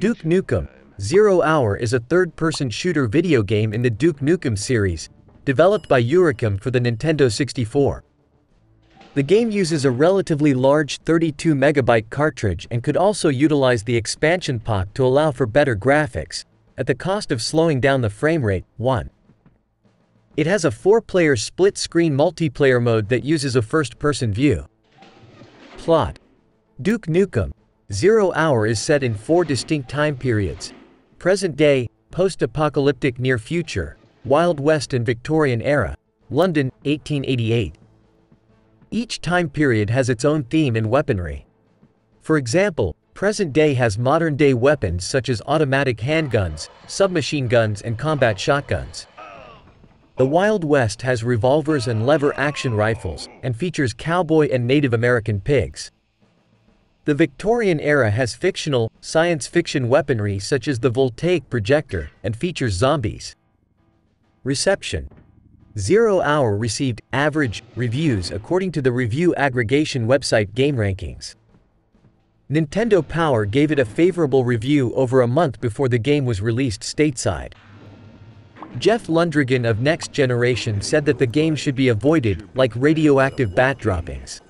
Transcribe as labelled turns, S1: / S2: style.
S1: Duke Nukem Zero Hour is a third-person shooter video game in the Duke Nukem series, developed by Euricum for the Nintendo 64. The game uses a relatively large 32 megabyte cartridge and could also utilize the expansion pack to allow for better graphics, at the cost of slowing down the frame rate. 1. It has a four-player split-screen multiplayer mode that uses a first-person view. Plot Duke Nukem Zero hour is set in four distinct time periods. Present day, post-apocalyptic near future, Wild West and Victorian era, London, 1888. Each time period has its own theme and weaponry. For example, present day has modern-day weapons such as automatic handguns, submachine guns and combat shotguns. The Wild West has revolvers and lever-action rifles, and features cowboy and Native American pigs. The Victorian era has fictional, science fiction weaponry such as the voltaic projector, and features zombies. Reception Zero Hour received average reviews according to the review aggregation website GameRankings. Nintendo Power gave it a favorable review over a month before the game was released stateside. Jeff Lundrigan of Next Generation said that the game should be avoided, like radioactive bat droppings.